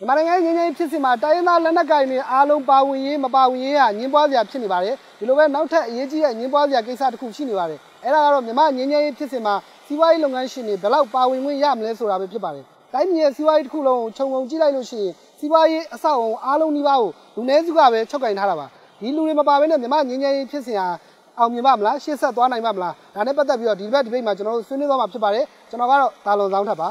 မြန်မာနိုင်ငံရဲ့ငြိမ်းချမ်းရေးဖြစ်စဉ်မှာတိုင်းရင်းသားလက်နက်ကိုင်တွေအားလုံးပါဝင်ရေးမပါဝင်ရေးကငင်းပွားစရာဖြစ်နေပါတယ်ဒီလိုပဲနောက်ထပ်အရေးကြီးတဲ့ငင်းပွားစရာကိစ္စတစ်ခုရှိနေပါတယ်အဲ့ဒါကတော့မြန်မာငြိမ်းချမ်းရေးဖြစ်စဉ်မှာစီးပွားရေးလုပ်ငန်းရှင်တွေဘယ်လောက်ပါဝင်ခွင့်ရမလဲဆိုတာပဲဖြစ်ပါတယ်တိုင်းပြည်ရဲ့စီးပွားရေးတစ်ခုလုံးကိုခြုံငုံကြည့်လိုက်လို့ရှိရင်စီးပွားရေးအဆောက်အုံအားလုံးနှိပါကိုလူနည်းစုကပဲချုပ်ကင်ထားတာပါဒီလူတွေမပါဘဲနဲ့မြန်မာငြိမ်းချမ်းရေးဖြစ်စဉ်ဟာအောင်မြင်ပါမလားရှေ့ဆက်သွားနိုင်ပါမလားဒါနဲ့ပတ်သက်ပြီးတော့ဒီဘက်ဒီဘက်မှာကျွန်တော်တို့ဆွေးနွေးသွားမှာဖြစ်ပါတယ်ကျွန်တော်ကတော့တာလွန်ဆောင်ထပ်ပါ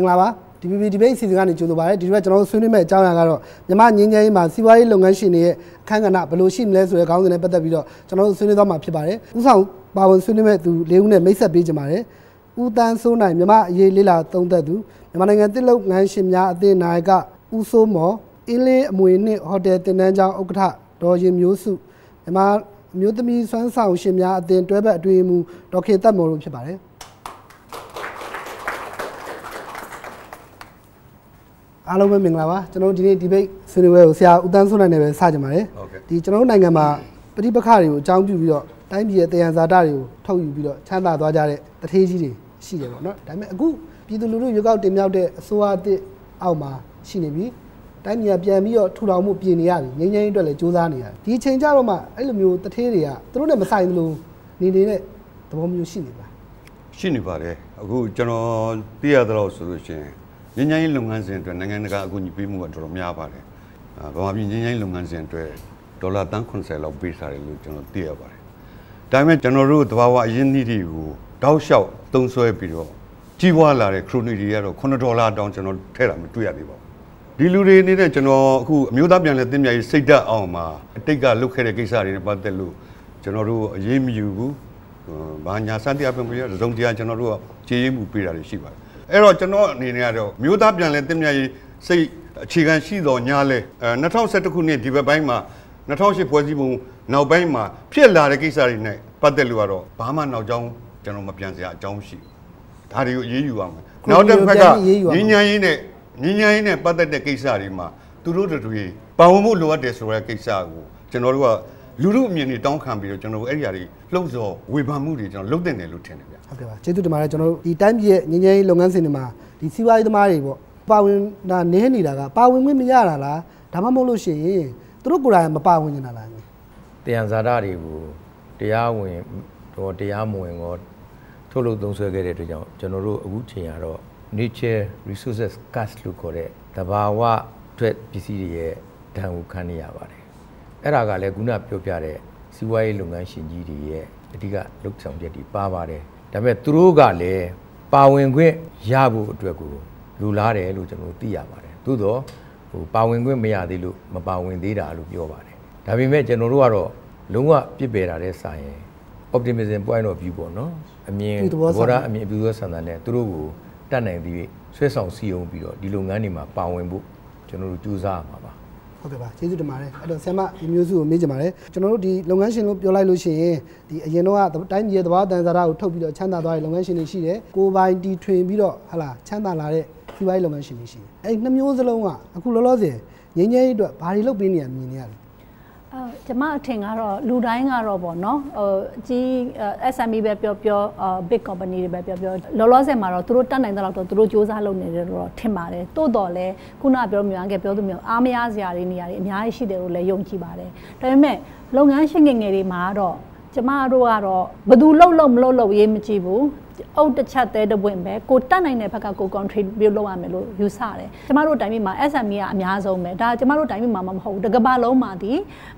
င်္ဂလာပါ DPP debate အစီအစဉ်ကနေကြိုဆိုပါရစေဒီတစ်ပတ်ကျွန်တော်တို့ဆွေးနွေးမယ့်အကြောင်းအရာကတော့မြန်မာငင်းငယ်ရေးမှာစီးပွားရေးလုပ်ငန်းရှင်တွေရဲ့အခမ်းအနားဘယ်လိုရှိမလဲဆိုတဲ့ခေါင်းစဉ်နဲ့ပတ်သက်ပြီးတော့ကျွန်တော်တို့ဆွေးနွေးသွားမှာဖြစ်ပါတယ်ဥဆောင်ပါဝင်ဆွေးနွေးမယ့်သူ၄ဦးနဲ့မိတ်ဆက်ပေးကြပါတယ်ဦးတန်းစိုးနိုင်မြမအရေးလေးလာသုံးသက်သူမြန်မာနိုင်ငံတစ်လုံငန်းရှင်များအသင်းနိုင်ကဦးစိုးမော်အင်းလေးအမွေနှင့်ဟိုတယ်တင်တန်းကျောင်းဥက္ကဋ္ဌဒေါ်ရင်မျိုးစုမြန်မာမျိုးသမီးစွမ်းဆောင်ရှင်များအသင်းတွဲဘက်အတွင်းမှဒေါက်ခေတတ်မော်တို့ဖြစ်ပါတယ်အားလုံးပဲမင်္ဂလာပါကျွန်တော်တို့ဒီနေ့ debate ဆွေးနွေးပွဲကိုဆရာဦးတန်းဆွနိုင်နဲ့ပဲစကြပါတယ်ဒီကျွန်တော်တို့နိုင်ငံမှာပဋိပက္ခတွေကိုအကြောင်းပြုပြီးတော့တိုင်းပြည်ရဲ့တရားစာတတွေကိုထုတ်ယူပြီးတော့ချမ်းသာသွားကြတဲ့တထေးကြီးတွေရှိတယ်ပေါ့နော်ဒါပေမဲ့အခုပြည်သူလူထုရွေးကောက်တင်မြှောက်တဲ့အစိုးရအသစ်အောက်မှာရှိနေပြီတိုင်းပြည်ကပြန်ပြီးတော့ထူထောင်မှုပြင်နေရပြီငြိမ်းချမ်းရေးအတွက်လည်းစူးစမ်းနေရတယ်ဒီအချိန်ကျတော့မှအဲ့လိုမျိုးတထေးတွေကသူတို့နဲ့မဆိုင်ဘူးနေနေတဲ့သဘောမျိုးရှိနေပါရှိနေပါတယ်အခုကျွန်တော်သိရသလောက်ဆိုလို့ရှိရင်ငញ្ញိုင်းလုပ်ငန်းစဉ်အတွက်နိုင်ငံတကာအကူအညီပေးမှုကတော်တော်များပါတယ်ဗမာပြည်ငញ្ញိုင်းလုပ်ငန်းစဉ်အတွက်ဒေါ်လာတန်း80လောက်ပေးထားတယ်လို့ကျွန်တော်သိရပါတယ်ဒါပေမဲ့ကျွန်တော်တို့သဘာဝအရင်းအနှီးတွေကိုတောက်လျှောက်သုံးစွဲပြီးတော့ကြီးပွားလာတဲ့ခရိုနီတွေကတော့9ဒေါ်လာတောင်ကျွန်တော်ထည့်တာမတွေ့ရသေးပါဘူးဒီလူတွေအနေနဲ့ကျွန်တော်အခုအမျိုးသားပြန်လည်တင်ပြရေးစိတ်ဓာတ်အောင်မှာအတိတ်ကလုပ်ခဲ့တဲ့ကိစ္စတွေနဲ့ပတ်သက်လို့ကျွန်တော်တို့အရေးမယူဘူးဘာညာစတဲ့အပြင်ပြရသုံးတရားကျွန်တော်တို့ကကြေးရင်မှုပေးတာတွေရှိပါတယ်အဲ့တော့ကျွန်တော်အနေနဲ့ကတော့မြို့သားပြန်လဲတင်မြတ်ရေးစိတ်အခြေခံရှိတော်ညာလဲ2012ခုနှစ်ဒီဘက်ပိုင်းမှာ2008ဖွဲ့စည်းပုံနောက်ပိုင်းမှာဖြစ်လာတဲ့ကိစ္စတွေနဲ့ပတ်သက်လို့ကတော့ဘာမှနောက်ကြောင်းကျွန်တော်မပြန်စရာအကြောင်းရှိဒါတွေကိုအေးအေးယူအောင်နောက်တစ်ခါကညီညာရေးနဲ့ညီညာရေးနဲ့ပတ်သက်တဲ့ကိစ္စတွေမှာသူတို့တို့တွေပါဝင်မှုလိုအပ်တယ်ဆိုတဲ့ကိစ္စကိုကျွန်တော်တို့ကလူလူအမြင်တွေတောင်းခံပြီးတော့ကျွန်တော်တို့အဲ့ဒီအရာတွေလှုပ်ဆော်ဝေဖန်မှုတွေကျွန်တော်လှုပ်တင်တယ်လို့ထင်တယ်ဗျဟုတ်ကဲ့ပါကျေးဇူးတင်ပါတယ်ကျွန်တော်တို့ဒီတိုင်းပြည်ရဲ့ငြိမ်းချမ်းရေးလုပ်ငန်းစဉ်တွေမှာဒီစီးပွားရေးသမားတွေပေါ့ပါဝင်တာနည်းနေတာကပါဝင်ခွင့်မရတာလားဒါမှမဟုတ်လို့ရှိရင်သူတို့ကိုယ်တိုင်မပါဝင်နေတာလားတယံဇာတာတွေကိုတရားဝင်တော့တရားမဝင်တော့ထုတ်လုပ်သုံးစွဲခဲ့တဲ့အတွက်ကြောင့်ကျွန်တော်တို့အခုချိန်ရတော့ nature resources cost လို့ခေါ်တဲ့တဘာဝအတွက်ပစ္စည်းတွေရဲ့ဒဏ်ကိုခံနေရပါတယ်အဲ့ဒါကလည်းခုနပြောပြတဲ့စီးပွားရေးလုပ်ငန်းရှင်ကြီးတွေရဲ့အဓိကလှုပ်ဆောင်ချက်တွေပါပါတယ်ဒါပေမဲ့သူတို့ကလည်းပါဝင်ခွင့်ရဖို့အတွက်ကိုလူလားတယ်လို့ကျွန်တော်သိရပါတယ်သို့တော့ဟိုပါဝင်ခွင့်မရသေးလို့မပါဝင်သေးတာလို့ပြောပါတယ်ဒါပေမဲ့ကျွန်တော်တို့ကတော့လုံးဝပြစ်ပယ်တာတဲ့ဆိုင်ရင် optimism point of view ပေါ့နော်အမြင်ဘောရအမြင်အပြူသောဆန္ဒနဲ့သူတို့ကိုတတ်နိုင်သည့်ဆွဲဆောင်စီရင်ပြီးတော့ဒီလုပ်ငန်းတွေမှာပါဝင်ဖို့ကျွန်တော်တို့ကြိုးစားရမှာပါဟုတ်ကဲ့ပါကျေးဇူးတင်ပါတယ်အဲ့တော့ဆ iam မဒီမျိုးစုကိုမေးချင်ပါတယ်ကျွန်တော်တို့ဒီလုပ်ငန်းရှင်လို့ပြောလိုက်လို့ရှိရင်ဒီအရင်တော့ကတိုင်းပြည်ရဲ့သဘာဝတန်ဆာရကိုထုတ်ပြီးတော့ချမ်းသာသွားတဲ့လုပ်ငန်းရှင်တွေရှိတယ်ကိုပိုင်တီထွင်ပြီးတော့ဟလာချမ်းသာလာတဲ့စီးပွားရေးလုပ်ငန်းရှင်တွေရှိတယ်အဲ့ဒီနှမျိုးစလုံးကအခုလောလောဆယ်ငြိမ်းချမ်းရေးအတွက်ဘာတွေလုပ်ပေးနေရမြင်နေရလဲအဲကျွန်မအထင်ကတော့လူတိုင်းကတော့ဗောနော်ဟိုကြီး SME ပဲပြောပြော big company တွေပဲပြောပြောလောလောဆယ်မှာတော့သူတို့တတ်နိုင်တဲ့လောက်တော့သူတို့စ조사လုပ်နေတယ်တော့ထင်ပါတယ်တို့တော်လည်းခုနပြောမြန်ကပြောသူမျိုးအားမရစရာတွေနေရာတွေအများကြီးရှိတယ်လို့လည်းယုံကြည်ပါတယ်ဒါပေမဲ့လုပ်ငန်းရှင်ငယ်ငယ်တွေမှာတော့ကျမတို့ကတော့ဘယ်သူလှုပ်လှုပ်မလှုပ်လှုပ်ရေးမကြည့်ဘူးအုပ်တစ်ချက်သေးတစ်ပွင့်ပဲကိုတက်နိုင်တဲ့ဘက်ကကို contribute လုပ်ရမယ်လို့ယူဆတယ်ကျမတို့တိုင်းပြည်မှာ SME ကအများဆုံးပဲဒါကျမတို့တိုင်းပြည်မှာမဟုတ်ဘူးတစ်ကမ္ဘာလုံးမှာဒီ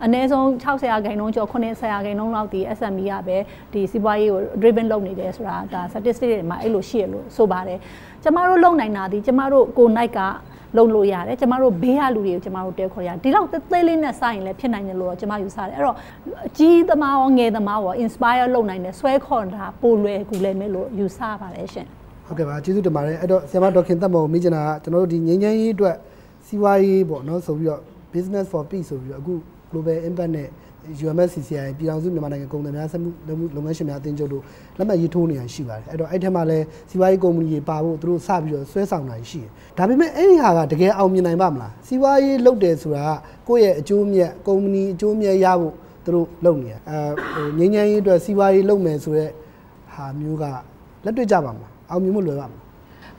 အနည်းဆုံး60ရာခိုင်နှုန်းကျော်90ရာခိုင်နှုန်းလောက်ဒီ SME ကပဲဒီစီးပွားရေးကို driven လုပ်နေတယ်ဆိုတာဒါ statistic တွေမှာအဲ့လိုရှိရလို့ဆိုပါတယ်ကျမတို့လုံနိုင်တာဒီကျမတို့ကို night ကလုပ်လို့ရတယ်ကျမတို့ဘေးကလူတွေကိုကျမတို့တဲခေါ်ရဒီလောက်သေးသေးလေးနဲ့စရင်လည်းဖြစ်နိုင်တယ်လို့တော့ကျမယူဆတယ်အဲ့တော့အကြီးသမားရောငယ်သမားရော inspire လုပ်နိုင်တယ်ဆွဲခေါ်တာပိုလွယ်ကူလည်းမယ်လို့ယူဆပါတယ်ရှင်ဟုတ်ကဲ့ပါကျေးဇူးတင်ပါတယ်အဲ့တော့ဆရာမဒေါက်ခင်သက်မောင်မိကျင်တာကျွန်တော်တို့ဒီငင်းငင်းရေးအတွက်စီးပွားရေးပေါ့နော်ဆိုပြီးတော့ business for peace ဆိုပြီးတော့အခု global impact နဲ့ UMSCCI ပြည်ထောင်စုမြန်မာနိုင်ငံကုန်သည်များဆက်မှုလုပ်ငန်းရှင်များအသင်းချုပ်တို့လက်မှတ်ရေးထိုးနေတာရှိပါတယ်အဲ့တော့အဲ့ထက်မှလည်းစီးပွားရေးကုမ္ပဏီတွေပါဖို့သူတို့စပြီးတော့ဆွဲဆောင်တာရှိတယ်ဒါပေမဲ့အဲ့ဒီဟာကတကယ်အောင်မြင်နိုင်ပါမလားစီးပွားရေးလုပ်တယ်ဆိုတာကကိုယ့်ရဲ့အကျိုးမြတ်ကုမ္ပဏီအကျိုးမြတ်ရဖို့သူတို့လုပ်နေတာအဲငြိမ်းချမ်းရေးအတွက်စီးပွားရေးလုပ်မယ်ဆိုတဲ့ဟာမျိုးကလက်တွေ့ကြပါမလားအောင်မြင်မှုလွယ်ပါမလား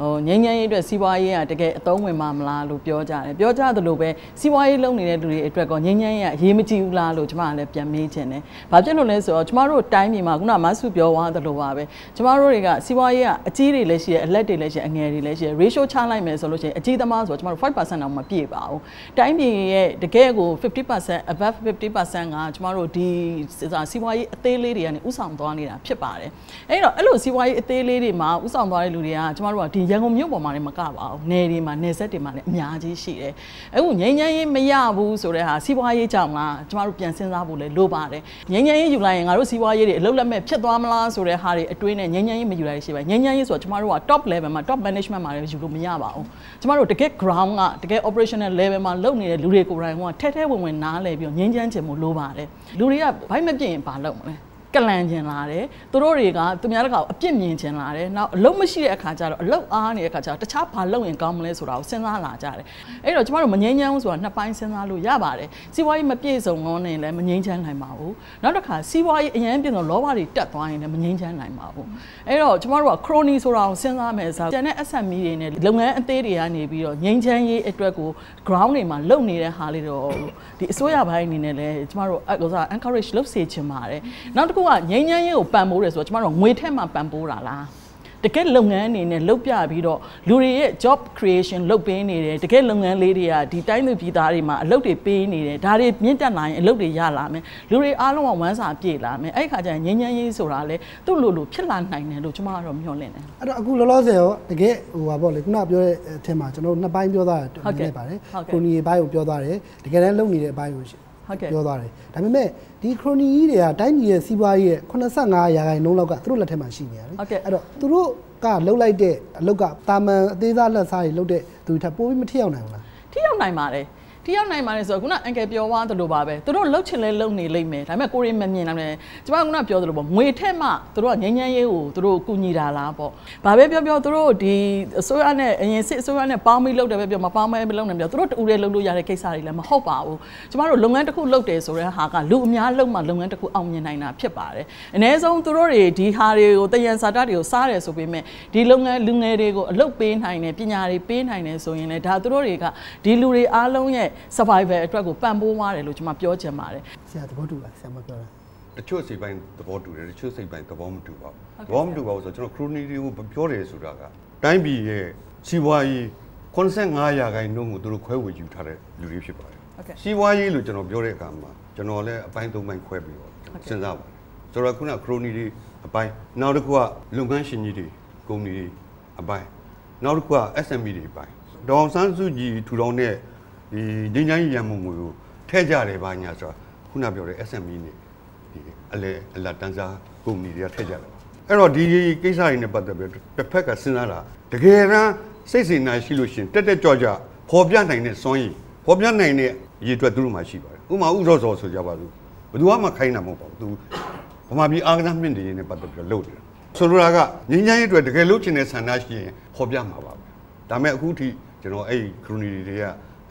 ဟိုငိမ့်ငိမ့်ရေးအတွက်စီးပွားရေးကတကယ်အသုံးဝင်မှာမလားလို့ပြောကြတယ်ပြောကြသလိုပဲစီးပွားရေးလုပ်နေတဲ့လူတွေအတွက်ကောငိမ့်ငိမ့်ရေးကအရေးမကြီးဘူးလားလို့ကျမကလည်းပြန်မေးချင်တယ်ဘာဖြစ်လို့လဲဆိုတော့ကျမတို့တိုင်းပြည်မှာခုနမဆုပြောသွားသလိုပါပဲကျမတို့တွေကစီးပွားရေးကအကြီးတွေလည်းရှိတယ်အလက်တွေလည်းရှိတယ်အငယ်တွေလည်းရှိတယ် ratio ချလိုက်မယ်ဆိုလို့ရှိရင်အကြီးသမားဆိုတော့ကျမတို့5%တောင်မပြည့်ပါဘူးတိုင်းပြည်ရဲ့တကယ်ကို50% above 50%ကကျမတို့ဒီစီးပွားရေးအသေးလေးတွေကနေဥဆောင်သွားနေတာဖြစ်ပါတယ်အဲ့တော့အဲ့လိုစီးပွားရေးအသေးလေးတွေမှာဥဆောင်သွားတဲ့လူတွေကကျမတို့ကဒီရန်ကုန်မြို့ပေါ်မှာလည်းမကပါဘူးနယ်တွေမှာနယ်ဆက်တွေမှာလည်းအများကြီးရှိတယ်အခုငြိမ်းချမ်းရေးမရဘူးဆိုတဲ့ဟာစီးပွားရေးကြောင့်လားကျမတို့ပြန်စဉ်းစားဖို့လည်းလိုပါတယ်ငြိမ်းချမ်းရေးယူလိုက်ရင်ငါတို့စီးပွားရေးတွေအလုပ်လက်မဲ့ဖြစ်သွားမလားဆိုတဲ့ဟာတွေအတွင်းနဲ့ငြိမ်းချမ်းရေးမယူလိုက်ရှိပါငြိမ်းချမ်းရေးဆိုတော့ကျမတို့က top level မှာ top management မှာလည်းယူလို့မရပါဘူးကျမတို့တကယ် ground ကတကယ် operational level မှာလုပ်နေတဲ့လူတွေကိုယ်တိုင်ကထဲထဲဝင်ဝင်နားလဲပြီးတော့ငြိမ်းချမ်းချင်မှုလိုပါတယ်လူတွေကဘိုက်မပြည့်ရင်ဘာလုပ်မလဲကလန်ကျင်လာတယ်သူတို့တွေကသူများတကောင်အပြစ်မြင်ကျင်လာတယ်နောက်အလုပ်မရှိတဲ့အခါကျတော့အလုပ်အားနေတဲ့အခါကျတော့တခြားဘာလုပ်ရင်ကောင်းမလဲဆိုတာကိုစဉ်းစားလာကြတယ်အဲ့တော့ကျမတို့မငြိမ်းချမ်းဘူးဆိုတာနှစ်ပိုင်းစဉ်းစားလို့ရပါတယ်စီးပွားရေးမပြည့်စုံတော့နေလည်းမငြိမ်းချမ်းနိုင်ပါဘူးနောက်တစ်ခါစီးပွားရေးအရင်ပြည့်စုံလောဘတွေတက်သွားရင်လည်းမငြိမ်းချမ်းနိုင်ပါဘူးအဲ့တော့ကျမတို့ကခရိုနီဆိုတာကိုစဉ်းစားမယ်ဆိုကျန်တဲ့ SME တွေနဲ့လုပ်ငန်းအသေးတွေကနေပြီးတော့ငြိမ်းချမ်းရေးအတွက်ကို ground တွေမှာလုပ်နေတဲ့ဟာလေးတော့ဒီအစိုးရဘိုင်းအနေနဲ့လည်းကျမတို့အကောစား encourage လုပ်စေချင်ပါတယ်နောက်တစ်ခုကငြိမ်းချမ်းရေးကိုပံ့ပိုးတယ်ဆိုတော့ကျမတို့ငွေထက်မှပံ့ပိုးတာလားတကယ်လုပ်ငန်းအနေနဲ့လုပ်ပြပြီးတော့လူတွေရဲ့ job creation လုပ်ပေးနေတယ်တကယ်လုပ်ငန်းလေးတွေကဒီတိုင်းသူပြည်သားတွေမှာအလုပ်တွေပေးနေတယ်ဒါတွေမြင့်တက်လာရင်အလုပ်တွေရလာမယ်လူတွေအားလုံးကဝမ်းစာပြေလာမယ်အဲ့ခါကျရင်ငြိမ်းချမ်းရေးဆိုတာလေသူ့လိုလိုဖြစ်လာနိုင်တယ်လို့ကျွန်မကတော့မျှော်လင့်တယ်အဲ့တော့အခုလောလောဆယ်ရောတကယ်ဟိုပါပေါ့လေခုနပြောတဲ့အထက်မှာကျွန်တော်တို့နှစ်ပိုင်းပြောသားတာတွေ့နေပါတယ်ကိုနီရဲ့ဘိုင်းကိုပြောသားတယ်တကယ်တမ်းလုပ်နေတဲ့အပိုင်းကိုပြောသွားတယ်ဒါပေမဲ့ဒီခရိုနီကြီးတွေကတိုင်းပြည်ရဲ့စီးပွားရေးရဲ့85ရာခိုင်နှုန်းလောက်ကသူတို့လက်ထက်မှာရှိနေရတယ်အဲ့တော့သူတို့ကလှုပ်လိုက်တဲ့အလုတ်ကတာမန်အသေးစားလက်စားတွေလှုပ်တဲ့သူထပ်ပိုးပြီးမထည့်ရောက်နိုင်ဘူးလားထည့်ရောက်နိုင်ပါတယ်။ထိရောက်နိုင်ပါတယ်ဆိုတော့ခုနအန်ကယ်ပြောသွားသလိုပါပဲသူတို့လှုပ်ချင်လဲလှုပ်နေလိမ့်မယ်ဒါပေမဲ့ကိုရီမမြင်နိုင်တယ်ကျွန်မကခုနပြောသလိုပေါ့ငွေထက်မှသူတို့ကငញ្ញမ်းရေးကိုသူတို့ကူညီတာလားပေါ့ဘာပဲပြောပြောသူတို့ဒီအစိုးရနဲ့အရင်စစ်အစိုးရနဲ့ပေါင်းပြီးလှုပ်တယ်ပဲပြောမပေါင်းမဲမလှုပ်နိုင်ပြောသူတို့တူတယ်လှုပ်လို့ရတဲ့ကိစ္စတွေလည်းမဟုတ်ပါဘူးကျွန်မတို့လုပ်ငန်းတစ်ခုလှုပ်တယ်ဆိုတဲ့ဟာကလူအများလှုပ်မှလုပ်ငန်းတစ်ခုအောင်မြင်နိုင်တာဖြစ်ပါတယ်အ ਨੇ ဆုံးသူတို့တွေဒီဟာတွေကိုတယံစာတတွေကိုစားတယ်ဆိုပေမဲ့ဒီလုပ်ငန်းလူငယ်တွေကိုအလုပ်ပေးနိုင်တယ်ပညာတွေပေးနိုင်တယ်ဆိုရင်လည်းဒါသူတို့တွေကဒီလူတွေအားလုံးရဲ့ survival အတွက်ကိုပံ့ပိုးသွားတယ်လို့ကျွန်မပြောချင်ပါတယ်ဆရာသဘောတူပါဆရာမပြောတာတချို့စိတ်ပိုင်းသဘောတူတယ်တချို့စိတ်ပိုင်းသဘောမတူပါဘူးသဘောမတူပါဘူးဆိုတော့ကျွန်တော် crony တွေကိုပြောတယ်ဆိုတာကတိုင်းပြည်ရဲ့စီးပွားရေး85ရာခိုင်နှုန်းကိုသူတို့ခွဲဝေယူထားတဲ့လူတွေဖြစ်ပါတယ်စီးပွားရေးလို့ကျွန်တော်ပြောတဲ့အခါမှာကျွန်တော်လည်းအပိုင်း၃ပိုင်းခွဲပြီးတော့စဉ်းစားပါတယ်ဆိုတော့ခုန crony တွေအပိုင်းနောက်တစ်ခုကလုပ်ငန်းရှင်ကြီးတွေကုမ္ပဏီတွေအပိုင်းနောက်တစ်ခုက SME တွေအပိုင်းဒေါ်ဆန်းစုကြည်ထူထောင်တဲ့ဒီငိမ့်ချိုင်းရံမုံငွေကိုထဲကြတယ်ဘာညာဆိုတာခုနပြောတဲ့ SME နဲ့ဒီအလဲအလတ်တန်းစားကုမ္ပဏီတွေကထဲကြတယ်အဲ့တော့ဒီကိစ္စတွေနဲ့ပတ်သက်ပြီးတစ်ဖက်ကစဉ်းစားတာတကယ်တမ်းစိတ်စေနာရှိလို့ရှင်တက်တက်ကြွကြဖော်ပြနိုင်တဲ့စွမ်းရည်ဖော်ပြနိုင်တဲ့ရည်အတွက်သူတို့မှရှိပါတယ်ဥမာဥရောစောဆိုကြပါစို့ဘယ်သူမှခိုင်းတာမဟုတ်ပါဘူးသူဗမာပြည်အာကနာမြင့်တွေနဲ့ပတ်သက်ပြီးလုပ်တယ်ဆိုလိုတာကငင်းချမ်းရေးအတွက်တကယ်လို့ချင်တဲ့ဆန္ဒရှိရင်ဖော်ပြမှာပါပဲဒါပေမဲ့အခုထိကျွန်တော်အဲ့ဒီခရိုနီတွေက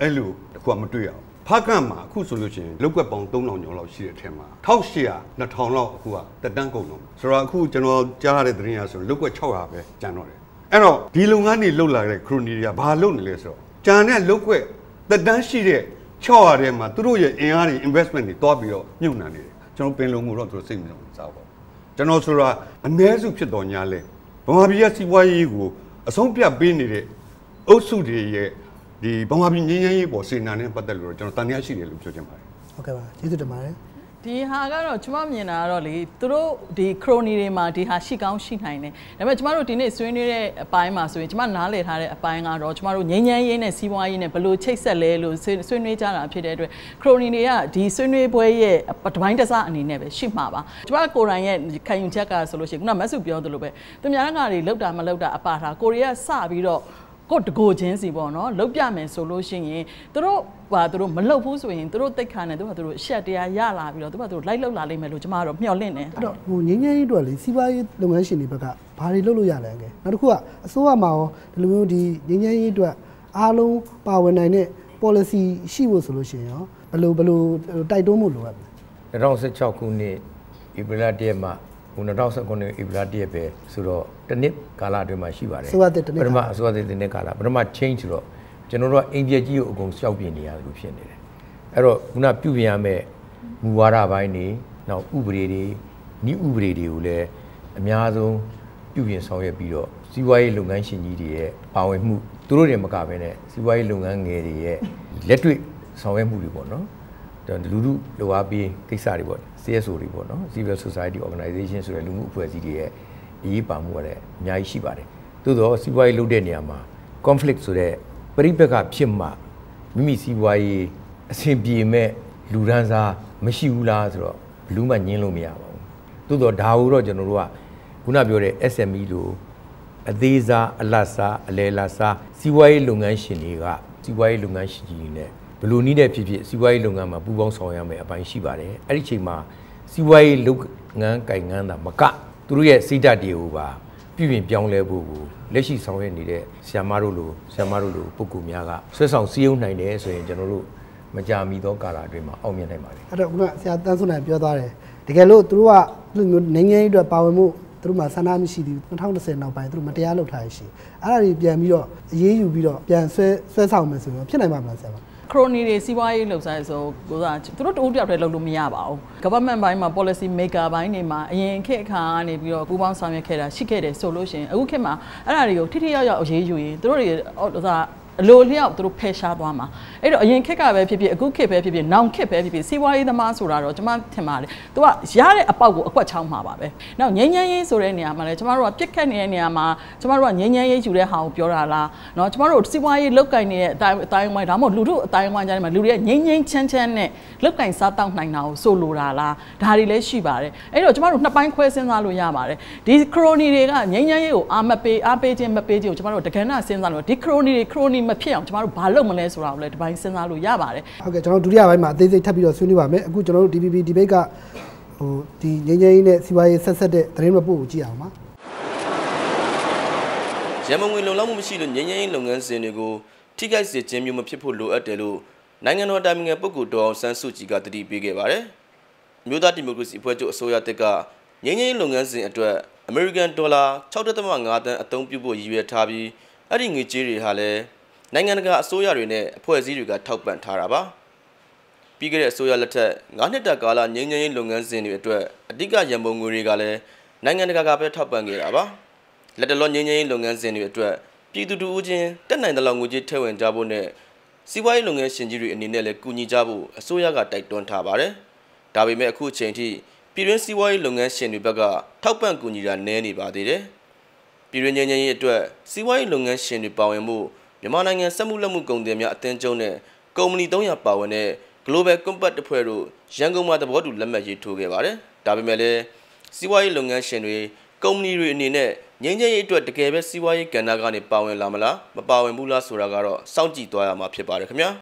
အဲ့လိုတခုကမတွေ့ရအောင်ဖကန့်မှာအခုဆိုလို့ရှိရင်လောက်ွက်ပေါင်း3000ကျော်လောက်ရှိတဲ့အထက်မှာ1800 2000လောက်အခုကတက်တန်းကုန်တော့ဆိုတော့အခုကျွန်တော်ကြားရတဲ့သတင်းအရဆိုရင်လောက်ွက်600ပဲကျန်တော့တယ်အဲ့တော့ဒီလုပ်ငန်းတွေလုပ်လာတဲ့ခရိုနီတွေကဘာလုပ်နေလဲဆိုတော့ကျန်တဲ့လောက်ွက်တက်တန်းရှိတဲ့600ထဲမှာသူတို့ရဲ့အင်အားတွေ investment တွေတွားပြီးတော့မြုပ်နှံနေတယ်ကျွန်တော်ပင်လုံကိုတော့သူတို့စိတ်မလုံးစားပါဘူးကျွန်တော်ဆိုတာအ ਨੇ စုဖြစ်တော်ညာလဲဗမာပြည်ရဲ့စီးပွားရေးကိုအဆုံးပြတ်ပေးနေတဲ့အုပ်စုတွေရဲ့ဒီပုံမှန်ပြည်ငင်းငင်းရေးပေါ်စေနာနဲ့ပတ်သက်လို့ကျွန်တော်တန်တရားရှိတယ်လို့ပြောချင်ပါတယ်ဟုတ်ကဲ့ပါကျေးဇူးတင်ပါတယ်ဒီဟာကတော့ကျမမြင်တာကတော့လေသူတို့ဒီခရိုနီတွေမှာဒီဟာရှိကောင်းရှိနိုင်တယ်ဒါပေမဲ့ကျမတို့ဒီနေ့ဆွေးနွေးတဲ့အပိုင်းမှာဆိုရင်ကျမနားလည်ထားတဲ့အပိုင်းကတော့ကျမတို့ငញ្ញမ်းရေးနဲ့စီးပွားရေးနဲ့ဘလို့ချိတ်ဆက်လဲလို့ဆွေးနွေးကြတာဖြစ်တဲ့အတွက်ခရိုနီတွေကဒီဆွေးနွေးပွဲရဲ့တပိုင်းတစအနေနဲ့ပဲရှိမှာပါကျမကိုရိုင်းရဲ့ခံယူချက်ကဆိုလို့ရှိရင်ခုနမဆုပြောသလိုပဲသူများကတွေလောက်တာမလောက်တာအပါထားကိုရီးယားစပြီးတော့ကိုတကိုချင်းစီပေါ့နော်လုတ်ပြမယ်ဆိုလို့ရှိရင်သူတို့ဟာသူတို့မလုတ်ဘူးဆိုရင်သူတို့တိတ်ခါနဲ့သူဟာသူတို့အရှက်တရားရလာပြီးတော့သူဟာသူတို့လိုက်လုတ်လာလိမ့်မယ်လို့ကျွန်မကတော့မျှော်လင့်တယ်အဲ့တော့ဟိုငင်းငင်းကြီးတို့ကလေစီးပွားရေးလုပ်ငန်းရှင်တွေဘက်ကဘာတွေလုတ်လို့ရလဲအကဲနောက်တစ်ခုကအစိုးရမှာရောဒီလိုမျိုးဒီငင်းငင်းကြီးတို့အားလုံးပါဝင်နိုင်တဲ့ policy ရှိဖို့ဆိုလို့ရှိရင်ရောဘယ်လိုဘယ်လိုတိုက်တွန်းမှုလိုအပ်လဲ2016ခုနှစ်ဧပြီလ1ရက်မှာဟို2019ဧပြီလ1ရက်ပဲဆိုတော့တစ်နှစ်ကာလအတွင်းမှာရှိပါတယ်အစိုးရတစ်နှစ်ပထမအစိုးရတစ်နှစ်ကာလပထမ change ဆိုတော့ကျွန်တော်တို့ကအင်ဂျင်ကြီးကိုအကုန်စောက်ပြင်နေရလို့ဖြစ်နေတယ်အဲ့တော့ခုနပြုပြင်ရမယ့်မူဝါဒပိုင်းနေနောက်ဥပဒေတွေဤဥပဒေတွေကိုလည်းအများဆုံးပြုပြင်ဆောင်ရွက်ပြီးတော့စီးပွားရေးလုပ်ငန်းရှင်ကြီးတွေရဲ့ပါဝင်မှုသူတို့တွေမကဘဲနဲ့စီးပွားရေးလုပ်ငန်းငယ်တွေရဲ့လက်တွေ့ဆောင်ရွက်မှုတွေပေါ့နော်လူလူလိုအားပေးကိစ္စတွေပေါ့ CSO တွေပေါ့နော် Civil Society Organization ဆိုတဲ့လူမှုအဖွဲ့အစည်းတွေရဲ့အရေးပါမှုကလည်းအများကြီးရှိပါတယ်သို့တော့စီးပွားရေးလုပ်တဲ့နေရာမှာ conflict ဆိုတဲ့ပြိပက်ကဖြစ်မှမိမိစီးပွားရေးအဆင်ပြေမဲ့လူရန်စားမရှိဘူးလားဆိုတော့ဘလူးမှညင်းလို့မရပါဘူးသို့တော့ဒါဟုတော့ကျွန်တော်တို့ကခုနပြောတဲ့ SME လိုအသေးစားအလတ်စားအလယ်လတ်စားစီးပွားရေးလုပ်ငန်းရှင်တွေကစီးပွားရေးလုပ်ငန်းရှင်ကြီးတွေနဲ့ဘလို့နည်းတဲ့ဖြစ်ဖြစ်စီးပွားရေးလုပ်ငန်းမှာပူးပေါင်းဆောင်ရမယ်အပိုင်းရှိပါတယ်အဲ့ဒီချိန်မှာစီးပွားရေးလုပ်ငန်းကိုင်ငန်းတာမကသူတို့ရဲ့စိတ်ဓာတ်တွေကိုပါပြုပြင်ပြောင်းလဲဖို့ကိုလက်ရှိဆောင်ရွက်နေတဲ့ဆရာမတို့လိုဆရာမတို့လိုပုဂ္ဂိုလ်များကဆွဲဆောင်စည်းရုံးနိုင်တယ်ဆိုရင်ကျွန်တော်တို့မကြာမီသောကာလအတွင်းမှာအောင်မြင်နိုင်ပါလိမ့်အဲ့တော့ခုနဆရာတန်းစွန်နိုင် ပြောသွားတယ်တကယ်လို့သူတို့ကလူမျိုးနိုင်ငံရေးအတွက်ပါဝင်မှုသူတို့မှာဆန္ဒမရှိသေးဘူး2010နောက်ပိုင်းသူတို့မတရားလုပ်ထားရရှိအဲ့ဒါတွေပြန်ပြီးတော့အေးအေးယူပြီးတော့ပြန်ဆွဲဆွဲဆောင်မယ်ဆိုရင်ဖြစ်နိုင်ပါမလားဆရာမခရိုနီတွေစီးပွားရေးလှုပ်ရှားရေးဆိုကိုစားသူတို့တူတူပြောက်တည်းလုပ်လို့မရပါဘူး government ဘိုင်းမှာ policy maker ဘိုင်းတွေမှာအရင်ခေတ်အခါကနေပြီးတော့ပူးပေါင်းဆောင်ရွက်ခဲ့တာရှိခဲ့တယ်ဆိုလို့ရှိရင်အခုခေတ်မှာအဲ့ဒါတွေကိုထိထိရောက်ရောက်အရေးယူရင်သူတို့တွေဟိုစားအလိုအလျောက်သူတို့ဖယ်ရှားသွားမှာအဲ့တော့အရင်ခက်ကပဲဖြစ်ဖြစ်အခုခက်ပဲဖြစ်ဖြစ်နောင်ခက်ပဲဖြစ်ဖြစ်စီးပွားရေးသမားဆိုတာတော့ကျွန်မထင်ပါတယ်သူကရတဲ့အပေါက်ကိုအကွက်ချောင်းမှာပါပဲနောက်ငြိမ်းချမ်းရေးဆိုတဲ့နေရာမှာလည်းကျွန်မတို့ကပြစ်ခတ်နေတဲ့နေရာမှာကျွန်မတို့ကငြိမ်းချမ်းရေးယူတဲ့ဟာကိုပြောတာလားเนาะကျွန်မတို့စီးပွားရေးလောက်ကင်နေတဲ့အတိုင်းအတိုင်းဝိုင်းဒါမှမဟုတ်လူတို့အတိုင်းဝိုင်းကြတဲ့မှာလူတွေကငြိမ်းငြိမ်းချမ်းချမ်းနဲ့လောက်ကင်စားတောက်နိုင်တာကိုဆိုလိုတာလားဒါတွေလည်းရှိပါတယ်အဲ့တော့ကျွန်မတို့နှစ်ပိုင်းခွဲစဉ်းစားလို့ရပါတယ်ဒီခရိုနီတွေကငြိမ်းချမ်းရေးကိုအာမပေးအားပေးခြင်းမပေးခြင်းကိုကျွန်မတို့တကယ်နာစဉ်းစားလို့ဒီခရိုနီတွေခရိုနီမဖြစ်အောင်ကျမတို့ဘာလုပ်မလဲဆိုတာကိုလည်းဒီပိုင်းစဉ်းစားလို့ရပါတယ်ဟုတ်ကဲ့ကျွန်တော်ဒုတိယပိုင်းမှာအသေးစိတ်ထပ်ပြီးတော့ဆွေးနွေးပါမယ်အခုကျွန်တော်တို့ DPP debate ကဟိုဒီငင်းငင်းနဲ့စီးပွားရေးဆက်ဆက်တဲ့သတင်း report ကိုကြည့်အောင်ပါရမငွေလုံလောက်မှုမရှိလို့ငင်းငင်းလုပ်ငန်းစဉ်တွေကိုထိခိုက်စေခြင်းမျိုးမဖြစ်ဖို့လိုအပ်တယ်လို့နိုင်ငံတော်တိုင်ပင်ခံပုဂ္ဂိုလ်ဒေါ်အောင်ဆန်းစုကြည်ကတတိပေးခဲ့ပါတယ်။မြို့သားဒီမိုကရေစီအဖွဲ့ချုပ်အစိုးရတပ်ကငင်းငင်းလုပ်ငန်းစဉ်အတွက်အမေရိကန်ဒေါ်လာ6.5တန်းအသုံးပြုဖို့ရည်ရွယ်ထားပြီးအဲ့ဒီငွေကြေးတွေဟာလည်းနိုင်ငံတကာအစိုးရတွေနဲ့အဖွဲ့အစည်းတွေကထောက်ပံ့ထားတာပါပြီးခဲ့တဲ့အစိုးရလက်ထက်9နှစ်တာကာလငြိမ်းချမ်းရေးလုပ်ငန်းစဉ်တွေအတွက်အဓိကရန်ပုံငွေတွေကလည်းနိုင်ငံတကာကပဲထောက်ပံ့ခဲ့တာပါလက်တလောငြိမ်းချမ်းရေးလုပ်ငန်းစဉ်တွေအတွက်ပြည်သူတို့ဦးချင်းတက်နိုင်တဲ့လောက်ငွေကြေးထည့်ဝင်ကြဖို့နဲ့စီးပွားရေးလုပ်ငန်းရှင်ကြီးတွေအနေနဲ့လည်းကူညီကြဖို့အစိုးရကတိုက်တွန်းထားပါတယ်ဒါပေမဲ့အခုအချိန်ထိပြည်တွင်းစီးပွားရေးလုပ်ငန်းရှင်တွေဘက်ကထောက်ပံ့ကူညီတာနည်းနေပါသေးတယ်ပြည်တွင်းငြိမ်းချမ်းရေးအတွက်စီးပွားရေးလုပ်ငန်းရှင်တွေပါဝင်မှုမြန်မာနိုင်ငံစက်မှုလက်မှုကုန်သည်များအသင်းချုပ်နဲ့ကုမ္ပဏီ300ပါဝင်တဲ့ Global Compact အဖွဲ့တို့ရန်ကုန်မှာသဘောတူလက်မှတ်ရေးထိုးခဲ့ပါတယ်။ဒါပေမဲ့လည်းစီးပွားရေးလုပ်ငန်းရှင်တွေကုမ္ပဏီတွေအနေနဲ့ငြိမ်းချမ်းရေးအတွက်တကယ်ပဲစီးပွားရေးကဏ္ဍကနေပါဝင်လာမလားမပါဝင်ဘူးလားဆိုတာကတော့စောင့်ကြည့်သွားရမှာဖြစ်ပါတယ်ခင်ဗျာ။